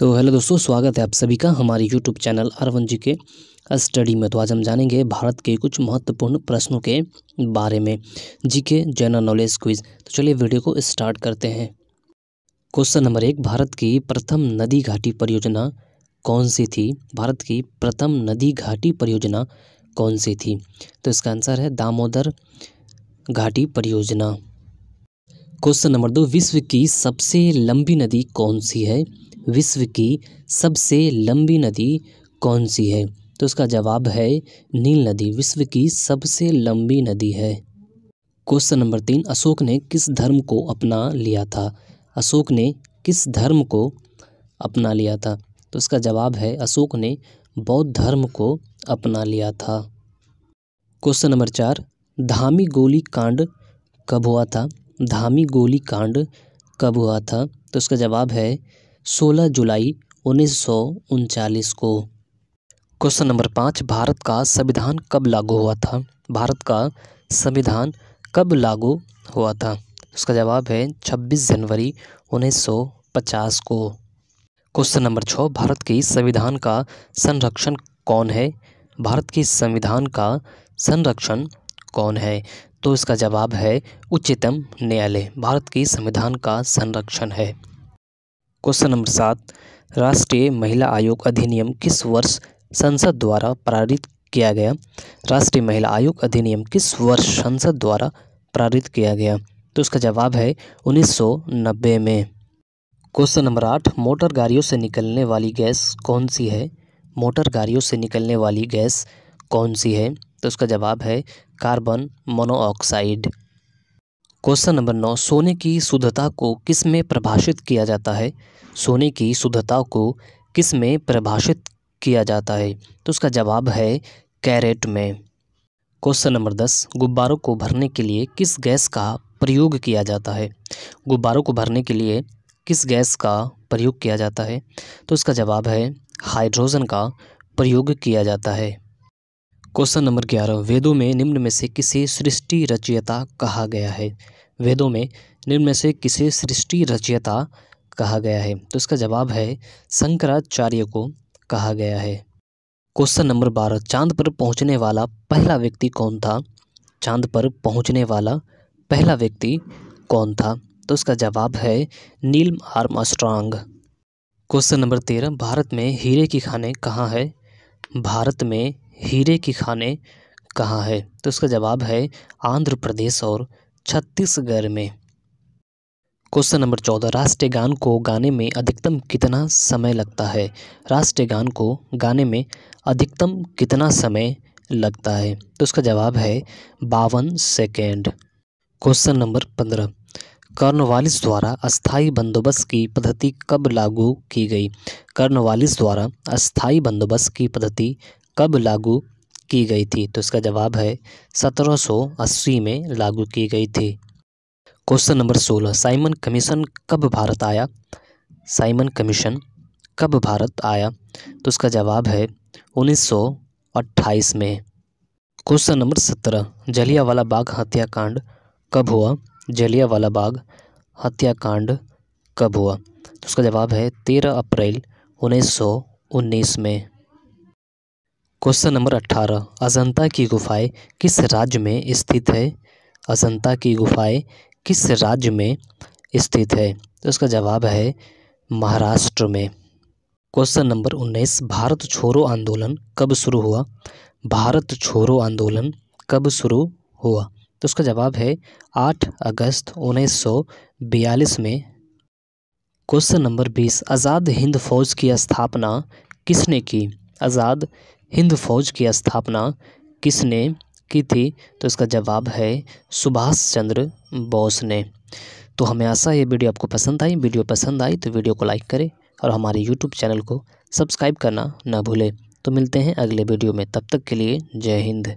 तो हेलो दोस्तों स्वागत है आप सभी का हमारे यूट्यूब चैनल अरवन जी के स्टडी में तो आज हम जानेंगे भारत के कुछ महत्वपूर्ण प्रश्नों के बारे में जी के जनरल नॉलेज क्विज तो चलिए वीडियो को स्टार्ट करते हैं क्वेश्चन नंबर एक भारत की प्रथम नदी घाटी परियोजना कौन सी थी भारत की प्रथम नदी घाटी परियोजना कौन सी थी तो इसका आंसर है दामोदर घाटी परियोजना क्वेश्चन नंबर दो विश्व की सबसे लंबी नदी कौन सी है विश्व की सबसे लंबी नदी कौन सी है तो इसका जवाब है नील नदी विश्व की सबसे लंबी नदी है क्वेश्चन नंबर तीन अशोक ने किस धर्म को अपना लिया था अशोक ने किस धर्म को अपना लिया था तो इसका जवाब है अशोक ने बौद्ध धर्म को अपना लिया था क्वेश्चन नंबर चार धामी गोली कांड कब हुआ था धामी गोली कांड कब हुआ था तो इसका जवाब है 16 जुलाई उन्नीस को क्वेश्चन नंबर पाँच भारत का संविधान कब लागू हुआ था भारत का संविधान कब लागू हुआ था उसका जवाब है 26 जनवरी 1950 को क्वेश्चन नंबर छः भारत की संविधान का संरक्षण कौन है भारत की संविधान का संरक्षण कौन है तो इसका जवाब है उच्चतम न्यायालय भारत के संविधान का संरक्षण है क्वेश्चन नंबर सात राष्ट्रीय महिला आयोग अधिनियम किस वर्ष संसद द्वारा पारित किया गया राष्ट्रीय महिला आयोग अधिनियम किस वर्ष संसद द्वारा पारित किया गया तो उसका जवाब है 1990 में क्वेश्चन नंबर आठ मोटर गाड़ियों से निकलने वाली गैस कौन सी है मोटर गाड़ियों से निकलने वाली गैस कौन सी है तो उसका जवाब है कार्बन मोनोऑक्साइड क्वेश्चन नंबर नौ सोने की शुद्धता को किस में परिभाषित किया जाता है सोने की शुद्धता को किस में परिभाषित किया जाता है तो उसका जवाब है कैरेट में क्वेश्चन नंबर दस गुब्बारों को भरने के लिए किस गैस का प्रयोग किया जाता है गुब्बारों को भरने के लिए किस गैस का प्रयोग किया जाता है तो इसका जवाब है हाइड्रोजन का प्रयोग किया जाता है क्वेश्चन नंबर ग्यारह वेदों में निम्न में से किसे सृष्टि रचयिता कहा गया है वेदों में निम्न में से किसे सृष्टि रचयता कहा गया है तो इसका जवाब है शंकराचार्य को कहा गया है क्वेश्चन नंबर बारह चांद पर पहुंचने वाला पहला व्यक्ति कौन था चांद पर पहुंचने वाला पहला व्यक्ति कौन था तो इसका जवाब है नील आर्मस्ट्रांग क्वेश्चन नंबर तेरह भारत में हीरे की खाने कहाँ है भारत में हीरे की खाने कहाँ है तो इसका जवाब है आंध्र प्रदेश और छत्तीसगढ़ में क्वेश्चन नंबर चौदह राष्ट्रीय गान को गाने में अधिकतम कितना समय लगता है राष्ट्रीय गान को गाने में अधिकतम कितना समय लगता है तो उसका जवाब है बावन सेकेंड क्वेश्चन नंबर पंद्रह कर्नवालिस द्वारा अस्थाई बंदोबस्त की पद्धति कब लागू की गई कर्नवालिस द्वारा अस्थाई बंदोबस्त की पद्धति कब लागू की गई थी तो इसका जवाब है 1780 में लागू की गई थी क्वेश्चन नंबर 16 साइमन कमीशन कब भारत आया साइमन कमीशन कब भारत आया तो इसका जवाब है 1928 में क्वेश्चन नंबर 17 जलियावाला बाग हत्याकांड कब हुआ जलियावाला बाग हत्याकांड कब हुआ तो उसका जवाब है तेरह अप्रैल उन्नीस सौ उन्नीस में क्वेश्चन नंबर अट्ठारह अजंता की गुफाएं किस राज्य में स्थित है अजंता की गुफाएं किस राज्य में स्थित है तो उसका जवाब है महाराष्ट्र में क्वेश्चन नंबर उन्नीस भारत छोड़ो आंदोलन कब शुरू हुआ भारत छोड़ो आंदोलन कब शुरू हुआ तो उसका जवाब है आठ अगस्त उन्नीस में क्वेश्चन नंबर बीस आज़ाद हिंद फौज की स्थापना किसने की आज़ाद हिंद फौज की स्थापना किसने की थी तो इसका जवाब है सुभाष चंद्र बोस ने तो हमें आशा ये वीडियो आपको पसंद आई वीडियो पसंद आई तो वीडियो को लाइक करें और हमारे यूट्यूब चैनल को सब्सक्राइब करना ना भूलें तो मिलते हैं अगले वीडियो में तब तक के लिए जय हिंद